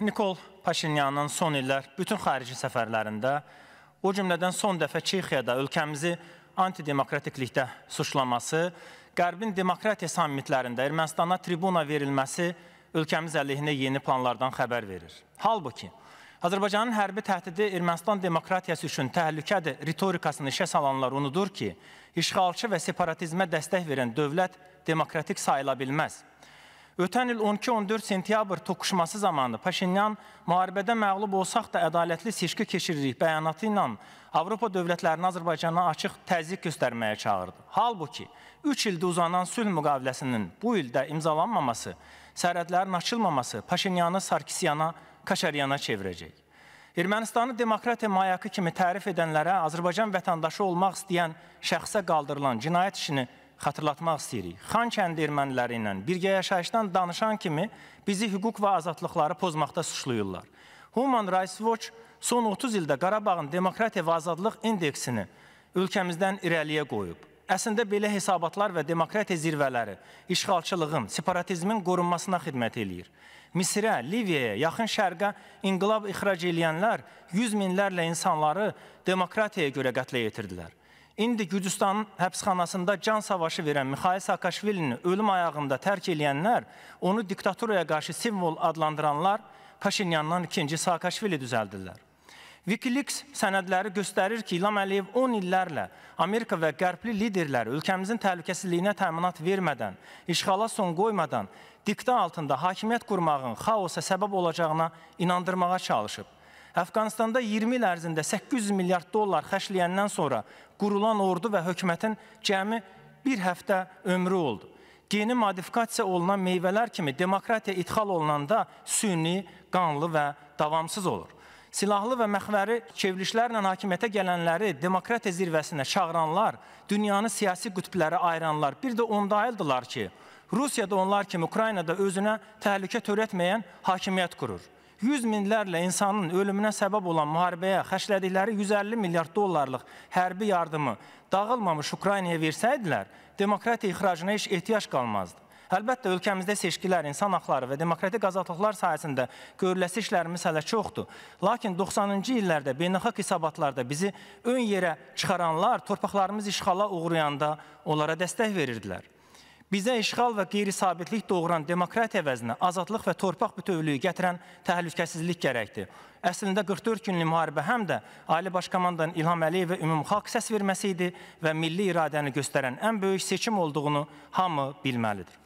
Nikol Paşinyanın son illər bütün xarici səfərlərində, o cümlədən son dəfə Çexiyada ölkəmizi antidemokratiklikdə suçlaması, Qərbin demokratiya sammitlərində Ermənistana tribuna verilməsi ölkəmiz əleyhinə yeni planlardan xəbər verir. Halbuki, Azərbaycanın hərbi təhdidi Ermənistan demokratiyası üçün təhlükədir ritorikasını işə salanlar unudur ki, işğalçı və separatizmə dəstək verən dövlət demokratik sayıla bilməz. Ötən il 12-14 sentyabr toqquşması zamanı Paşinyan müharibədə məğlub olsaq da ədalətli seçki keçiririk bəyanatı ilə Avropa dövlətlərini Azərbaycana açıq təzyiq göstərməyə çağırdı. Halbuki 3 ildə uzanan sülh müqaviləsinin bu ildə imzalanmaması, sərhədlərin açılmaması Paşinyanı Sarkisyana, Kaşaryana çevirəcək. Ermənistanı demokratiya mayakı kimi tərif edənlərə Azərbaycan vətəndaşı olmaq istəyən şəxsə qaldırılan cinayət işini xatırlatmaq istəyirik. Xan kəndi erməniləri ilə birgə yaşayışdan danışan kimi bizi hüquq və azadlıqları pozmaqda suçluyurlar. Human Rights Watch son 30 ildə Qarabağın demokratiya və azadlıq indeksini ölkəmizdən irəliyə qoyub. Əslində belə hesabatlar və demokratiya zirvələri işğalçılığın, separatizmin qorunmasına xidmət eləyir. Misirə, Liviyaya, Yaxın Şərqə inqilab ixrac edənlər 100 minlərlə insanları demokratiyaya görə qətlə yetirdilər. İndi Gürcüstanın həbsxanasında can savaşı verən Mixail Saakaşvilini ölüm ayağında tərk eləyənlər, onu diktaturaya qarşı simvol adlandıranlar Paşinyandan ikinci Saakaşvili düzəldirlər. Wikileaks sənədləri göstərir ki, İlham Əliyev 10 illərlə Amerika və qərbli liderlər ölkəmizin təhlükəsizliyinə təminat vermədən, işğala son qoymadan, diktə altında hakimiyyət qurmağın xaosa səbəb olacağına inandırmağa çalışıb. Əfqanistanda 20 il ərzində 800 milyard dollar xərcləyəndən sonra qurulan ordu və hökumətin cəmi bir həftə ömrü oldu. Geni modifikasiya olunan meyvələr kimi demokratiya idxal olunanda süni, qanlı və davamsız olur. Silahlı və məxvəri çevrilişlərlə hakimiyyətə gələnləri demokratiya zirvəsinə çağıranlar, dünyanı siyasi qütblərə ayıranlar bir də onda ayıldılar ki, Rusiyada onlar kimi Ukraynada özünə təhlükə törətməyən hakimiyyət qurur. 100 minlərlə insanın ölümünə səbəb olan müharibəyə xərclədikləri 150 milyard dollarlıq hərbi yardımı dağılmamış Ukraynaya versəydilər, demokratiya ixracına heç ehtiyac qalmazdı. Əlbəttə, ölkəmizdə seçkilər, insan haqları və demokratik azadlıqlar sayəsində görüləsi işlərimiz hələ çoxdur. Lakin 90-cı illərdə beynəlxalq hesabatlarda bizi ön yerə çıxaranlar torpaqlarımız işğala uğrayanda onlara dəstək verirdilər. Bizə işğal və qeyri-sabitlik doğuran demokratiya əvəzinə azadlıq və torpaq bütövlüyü gətirən təhlükəsizlik gərəkdir. Əslində 44 günlük müharibə həm də Ali Başkomandan İlham Əliyevə ümumxalq səs verməsi idi və milli iradəni göstərən ən böyük seçim olduğunu hamı bilməlidir.